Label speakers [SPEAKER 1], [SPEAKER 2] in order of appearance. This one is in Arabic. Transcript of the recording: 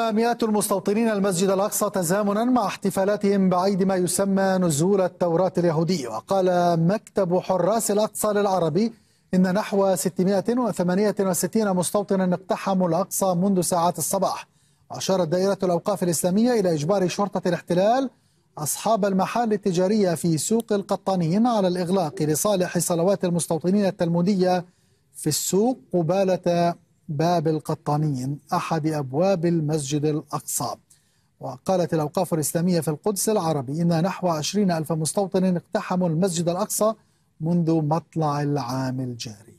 [SPEAKER 1] مئات المستوطنين المسجد الأقصى تزامنا مع احتفالاتهم بعيد ما يسمى نزول التوراة اليهودي وقال مكتب حراس الأقصى للعربي إن نحو 668 مستوطنا اقتحموا الأقصى منذ ساعات الصباح وأشارت دائرة الأوقاف الإسلامية إلى إجبار شرطة الاحتلال أصحاب المحال التجارية في سوق القطانين على الإغلاق لصالح صلوات المستوطنين التلمودية في السوق قبالة باب القطانين أحد أبواب المسجد الأقصى وقالت الأوقاف الإسلامية في القدس العربي إن نحو 20 ألف مستوطن اقتحموا المسجد الأقصى منذ مطلع العام الجاري